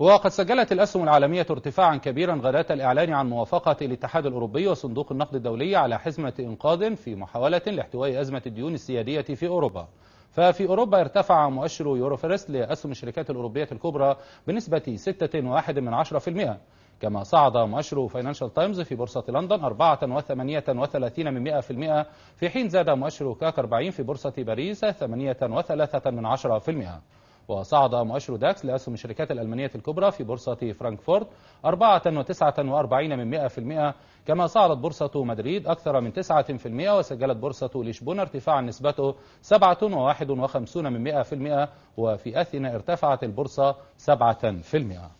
وقد سجلت الأسهم العالمية ارتفاعا كبيرا غداة الإعلان عن موافقة الاتحاد الأوروبي وصندوق النقد الدولي على حزمة إنقاذ في محاولة لاحتواء أزمة الديون السيادية في أوروبا ففي أوروبا ارتفع مؤشر يوروفيرست لأسهم الشركات الأوروبية الكبرى بنسبة 6.1% كما صعد مؤشر فاينانشال تايمز في بورصة لندن 4.38% من في حين زاد مؤشر كاك 40 في بورصة باريس 8.3% وصعد مؤشر داكس لأسهم الشركات الألمانية الكبرى في بورصة فرانكفورت 4.49 من 100% كما صعدت بورصة مدريد أكثر من 9% وسجلت بورصة لشبونة ارتفاعا نسبته 7.51 من 100% وفي أثينا ارتفعت البورصة 7%